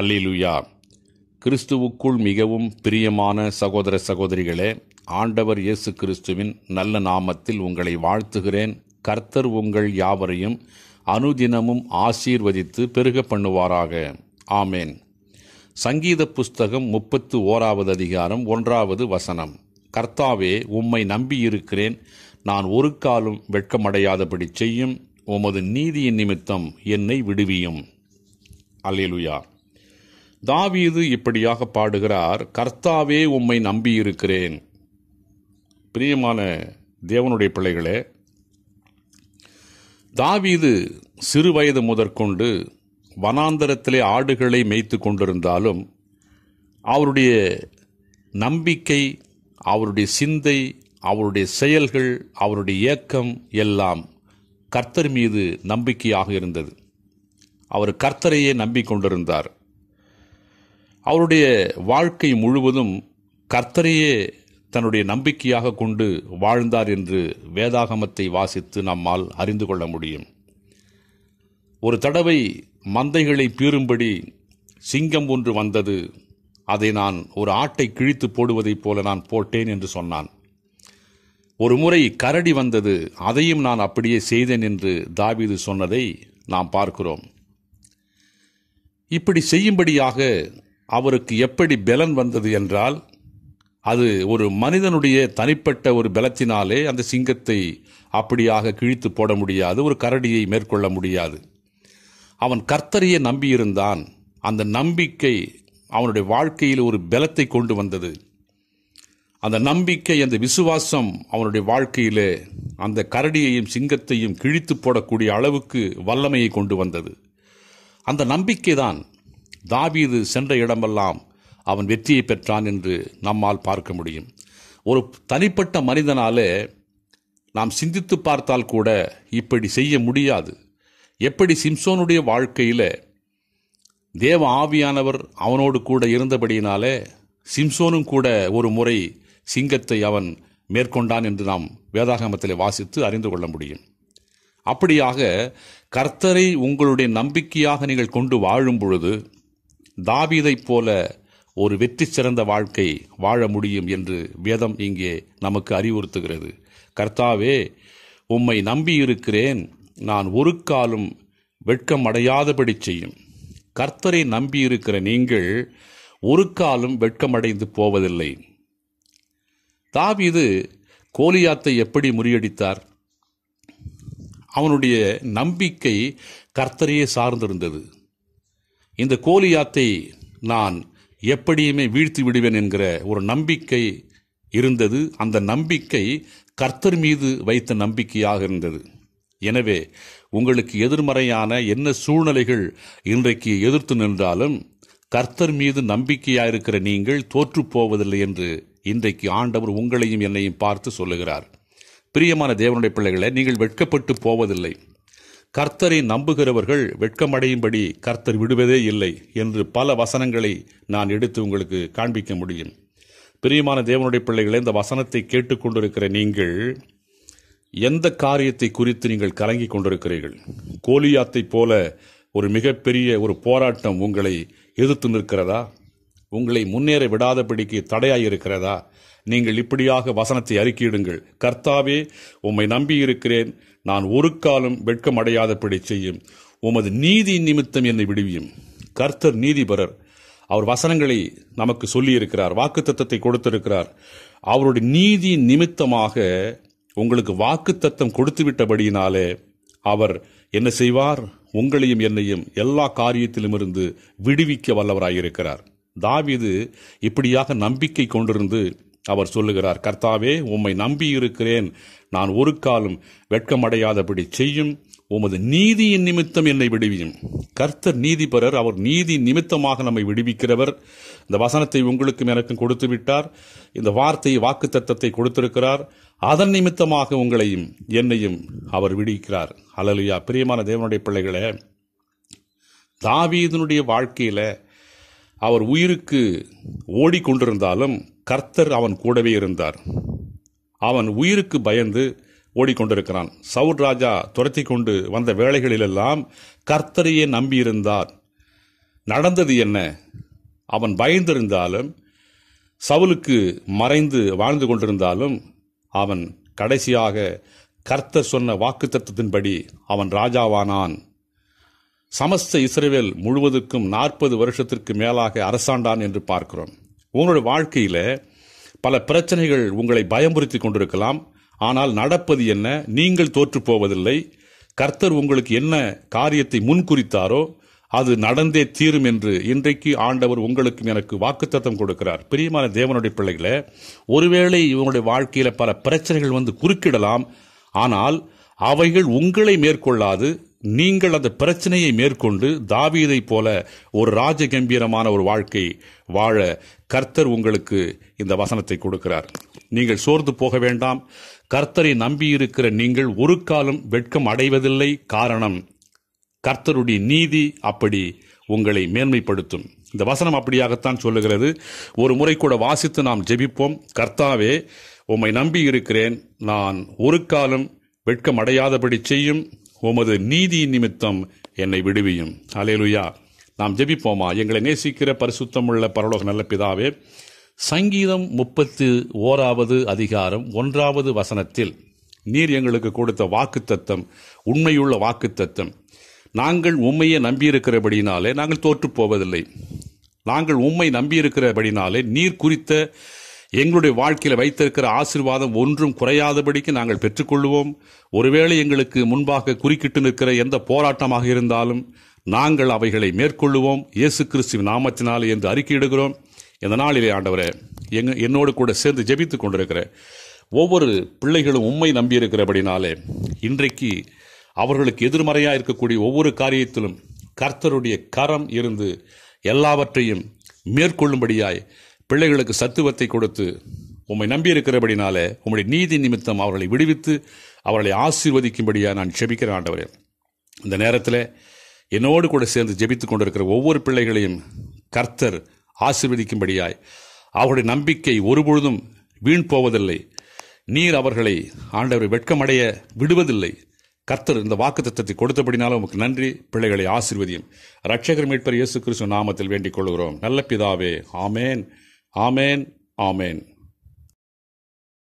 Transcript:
alleluia கிறிஸ்துவுக்குள் மிகவும் பிரியமான சகோதர சகோதரிகளே ஆண்டவர் இயேசு கிறிஸ்துவின் நல்ல நாமத்தில் உங்களை வாழ்த்துகிறேன் கர்த்தர் உங்கள் யாவரையும் அனுதினமும் ஆசீர்வதித்து பெருக பண்ணுவாராக ஆமேன் சங்கீத புஸ்தகம் முப்பத்து ஓராவது அதிகாரம் ஒன்றாவது வசனம் கர்த்தாவே உம்மை நம்பியிருக்கிறேன் நான் ஒரு காலும் வெட்கமடையாதபடி செய்யும் உமது நீதியின் நிமித்தம் என்னை விடுவியும் அல்லேலுயா தாவீது இப்படியாக பாடுகிறார் கர்த்தாவே உம்மை நம்பியிருக்கிறேன் பிரியமான தேவனுடைய பிள்ளைகளே தாவீது சிறு வயது முதற்கொண்டு வனாந்தரத்திலே ஆடுகளை மேய்த்து கொண்டிருந்தாலும் அவருடைய நம்பிக்கை அவருடைய சிந்தை அவருடைய செயல்கள் அவருடைய இயக்கம் எல்லாம் கர்த்தர் மீது நம்பிக்கையாக இருந்தது அவர் கர்த்தரையே நம்பிக்கொண்டிருந்தார் அவருடைய வாழ்க்கை முழுவதும் கர்த்தரையே தன்னுடைய நம்பிக்கையாக கொண்டு வாழ்ந்தார் என்று வேதாகமத்தை வாசித்து நம்மால் அறிந்து கொள்ள முடியும் ஒரு தடவை மந்தைகளை பீறும்படி சிங்கம் ஒன்று வந்தது அதை நான் ஒரு ஆட்டை கிழித்து போடுவதைப் போல நான் போட்டேன் என்று சொன்னான் ஒரு முறை கரடி வந்தது அதையும் நான் அப்படியே செய்தேன் என்று தாவிது சொன்னதை நாம் பார்க்கிறோம் இப்படி செய்யும்படியாக அவருக்கு எப்படி பலன் வந்தது என்றால் அது ஒரு மனிதனுடைய தனிப்பட்ட ஒரு பலத்தினாலே அந்த சிங்கத்தை அப்படியாக கிழித்து போட முடியாது ஒரு கரடியை மேற்கொள்ள முடியாது அவன் கர்த்தரையே நம்பியிருந்தான் அந்த நம்பிக்கை அவனுடைய வாழ்க்கையில் ஒரு பலத்தை கொண்டு வந்தது அந்த நம்பிக்கை அந்த விசுவாசம் அவனுடைய வாழ்க்கையிலே அந்த கரடியையும் சிங்கத்தையும் கிழித்து போடக்கூடிய அளவுக்கு வல்லமையை கொண்டு வந்தது அந்த நம்பிக்கை தான் தாவீது சென்ற இடமெல்லாம் அவன் வெற்றியை பெற்றான் என்று நம்மால் பார்க்க முடியும் ஒரு தனிப்பட்ட மனிதனாலே நாம் சிந்தித்து பார்த்தால் கூட இப்படி செய்ய முடியாது எப்படி சிம்சோனுடைய வாழ்க்கையில் தேவ ஆவியானவர் அவனோடு கூட இருந்தபடியினாலே சிம்சோனும் கூட ஒரு முறை சிங்கத்தை அவன் மேற்கொண்டான் என்று நாம் வேதாகமத்தில் வாசித்து அறிந்து கொள்ள முடியும் அப்படியாக கர்த்தரை உங்களுடைய நம்பிக்கையாக நீங்கள் கொண்டு வாழும் பொழுது தாவீதைப் போல ஒரு வெற்றி சிறந்த வாழ்க்கை வாழ முடியும் என்று வேதம் இங்கே நமக்கு அறிவுறுத்துகிறது கர்த்தாவே உம்மை நம்பியிருக்கிறேன் நான் ஒரு காலம் வெட்கம் அடையாதபடி செய்யும் கர்த்தரை நம்பியிருக்கிற நீங்கள் ஒரு காலம் வெட்கமடைந்து போவதில்லை தாவீது கோலியாத்தை எப்படி முறியடித்தார் அவனுடைய நம்பிக்கை கர்த்தரையே சார்ந்திருந்தது இந்த கோலியாத்தை நான் எப்படியுமே வீழ்த்தி விடுவேன் என்கிற ஒரு நம்பிக்கை இருந்தது அந்த நம்பிக்கை கர்த்தர் மீது வைத்த நம்பிக்கையாக இருந்தது எனவே உங்களுக்கு எதிர்மறையான என்ன சூழ்நிலைகள் இன்றைக்கு எதிர்த்து நின்றாலும் கர்த்தர் மீது நம்பிக்கையாக இருக்கிற நீங்கள் தோற்று போவதில்லை என்று இன்றைக்கு ஆண்டவர் உங்களையும் என்னையும் பார்த்து சொல்லுகிறார் பிரியமான தேவனுடைய பிள்ளைகளை நீங்கள் வெட்கப்பட்டு போவதில்லை கர்த்தரை நம்புகிறவர்கள் வெட்கமடையும்படி கர்த்தர் விடுவதே இல்லை என்று பல வசனங்களை நான் எடுத்து உங்களுக்கு காண்பிக்க முடியும் பிரியமான தேவனுடைய பிள்ளைகளை இந்த வசனத்தை கேட்டுக்கொண்டிருக்கிற நீங்கள் எந்த காரியத்தை குறித்து நீங்கள் கலங்கி கொண்டிருக்கிறீர்கள் கோலியாத்தை போல ஒரு மிகப்பெரிய ஒரு போராட்டம் உங்களை எதிர்த்து நிற்கிறதா உங்களை முன்னேற விடாதபடிக்கு தடையாக இருக்கிறதா நீங்கள் இப்படியாக வசனத்தை அறிக்கையிடுங்கள் கர்த்தாவே உம்மை நம்பி இருக்கிறேன் நான் ஒரு காலம் வெட்கமடையாதபடி செய்யும் உமது நீதி நிமித்தம் என்னை விடுவியும் கர்த்தர் நீதிபரர் அவர் வசனங்களை நமக்கு சொல்லியிருக்கிறார் வாக்கு தத்தத்தை கொடுத்திருக்கிறார் அவருடைய நீதி நிமித்தமாக உங்களுக்கு வாக்கு தத்தம் கொடுத்து விட்டபடியினாலே அவர் என்ன செய்வார் உங்களையும் என்னையும் எல்லா காரியத்திலும் இருந்து விடுவிக்க வல்லவராயிருக்கிறார் தாவிது இப்படியாக நம்பிக்கை கொண்டிருந்து அவர் சொல்லுகிறார் கர்த்தாவே உம்மை நம்பியிருக்கிறேன் நான் ஒரு காலம் வெட்கமடையாதபடி செய்யும் உமது நீதியின் நிமித்தம் என்னை விடுவியும் கர்த்தர் நீதிபரர் அவர் நீதி நிமித்தமாக நம்மை விடுவிக்கிறவர் இந்த வசனத்தை உங்களுக்கும் எனக்கும் கொடுத்து விட்டார் இந்த வார்த்தை வாக்கு தத்தத்தை கொடுத்திருக்கிறார் அதன் நிமித்தமாக உங்களையும் என்னையும் அவர் விடுவிக்கிறார் அலலியா பிரியமான தேவனுடைய பிள்ளைகளே தாவீதனுடைய வாழ்க்கையில் அவர் உயிருக்கு ஓடிக்கொண்டிருந்தாலும் கர்த்தர் அவன் கூடவே இருந்தார் அவன் உயிருக்கு பயந்து ஓடிக்கொண்டிருக்கிறான் சவுர் ராஜா துரத்தி கொண்டு வந்த வேளைகளிலெல்லாம் கர்த்தரையே நம்பியிருந்தார் நடந்தது என்ன அவன் பயந்திருந்தாலும் சவுலுக்கு மறைந்து வாழ்ந்து கொண்டிருந்தாலும் அவன் கடைசியாக கர்த்தர் சொன்ன வாக்குத்தத்தின்படி அவன் ராஜாவானான் சமஸ்த இஸ்ரேவேல் முழுவதுக்கும் நாற்பது வருஷத்திற்கு மேலாக அரசாண்டான் என்று பார்க்கிறோம் உங்களுடைய வாழ்க்கையில் பல பிரச்சனைகள் உங்களை பயமுறுத்தி கொண்டிருக்கலாம் ஆனால் நடப்பது என்ன நீங்கள் தோற்று போவதில்லை கர்த்தர் உங்களுக்கு என்ன காரியத்தை முன்குறித்தாரோ அது நடந்தே தீரும் என்று இன்றைக்கு ஆண்டவர் உங்களுக்கும் எனக்கு வாக்குத்தத்தம் கொடுக்கிறார் பிரியமான தேவனுடைய பிள்ளைகளை ஒருவேளை இவங்களுடைய வாழ்க்கையில் பல பிரச்சனைகள் வந்து குறுக்கிடலாம் ஆனால் அவைகள் உங்களை மேற்கொள்ளாது நீங்கள் அந்த பிரச்சனையை மேற்கொண்டு தாவீதை போல ஒரு ராஜ கம்பீரமான ஒரு வாழ்க்கை வாழ கர்த்தர் உங்களுக்கு இந்த வசனத்தை கொடுக்கிறார் நீங்கள் சோர்ந்து போக வேண்டாம் கர்த்தரை நம்பியிருக்கிற நீங்கள் ஒரு காலம் வெட்கம் அடைவதில்லை காரணம் கர்த்தருடைய நீதி அப்படி உங்களை மேன்மைப்படுத்தும் இந்த வசனம் அப்படியாகத்தான் சொல்லுகிறது ஒரு முறை கூட வாசித்து நாம் ஜெபிப்போம் கர்த்தாவே உம்மை நம்பி இருக்கிறேன் நான் ஒரு காலம் வெட்கம் அடையாதபடி செய்யும் உமது நீதி நிமித்தம் என்னை விடுவியும் அலேலுயா நாம் ஜெபிப்போமா எங்களை நேசிக்கிற பரிசுத்தமுள்ள பரலோக நல்ல பிதாவே சங்கீதம் முப்பத்து ஓராவது அதிகாரம் ஒன்றாவது வசனத்தில் நீர் எங்களுக்கு கொடுத்த வாக்குத்தத்தம் உண்மையுள்ள வாக்குத்தத்தம் நாங்கள் உண்மையை நம்பியிருக்கிறபடினாலே நாங்கள் தோற்றுப்போவதில்லை நாங்கள் உண்மை நம்பியிருக்கிறபடினாலே நீர் குறித்த எங்களுடைய வாழ்க்கையில் வைத்திருக்கிற ஆசிர்வாதம் ஒன்றும் குறையாதபடிக்கு நாங்கள் பெற்றுக்கொள்வோம் ஒருவேளை எங்களுக்கு முன்பாக குறுக்கிட்டு நிற்கிற எந்த போராட்டமாக இருந்தாலும் நாங்கள் அவைகளை மேற்கொள்ளுவோம் இயேசு கிறிஸ்து நாமத்தினால் என்று அறிக்கையிடுகிறோம் இந்த நாளிலே ஆண்டவரே எங்க என்னோடு கூட சேர்ந்து ஜெபித்து கொண்டிருக்கிற ஒவ்வொரு பிள்ளைகளும் உண்மை நம்பியிருக்கிறபடினாலே இன்றைக்கு அவர்களுக்கு எதிர்மறையாக இருக்கக்கூடிய ஒவ்வொரு காரியத்திலும் கர்த்தருடைய கரம் இருந்து எல்லாவற்றையும் மேற்கொள்ளும்படியாய் பிள்ளைகளுக்கு சத்துவத்தை கொடுத்து உம்மை நம்பியிருக்கிறபடினால உம்முடைய நீதி நிமித்தம் அவர்களை விடுவித்து அவர்களை ஆசீர்வதிக்கும்படியாக நான் ஜெபிக்கிற ஆண்டவரே இந்த நேரத்தில் என்னோடு கூட சேர்ந்து ஜெபித்து கொண்டிருக்கிற ஒவ்வொரு பிள்ளைகளையும் கர்த்தர் ஆசீர்வதிக்கும்படியாய் அவருடைய நம்பிக்கை ஒருபொழுதும் வீண் போவதில்லை நீர் அவர்களை ஆண்டவரை வெட்கமடைய விடுவதில்லை கர்த்தர் இந்த வாக்கு தத்துவத்தை கொடுத்தபடினாலும் உமக்கு நன்றி பிள்ளைகளை ஆசிர்வதியும் ரட்சகர் மீட்பர் இயேசு கிறிஸ்து நாமத்தில் வேண்டிக் கொள்கிறோம் நல்ல பிதாவே ஆமேன் ஆமேன் ஆமேன்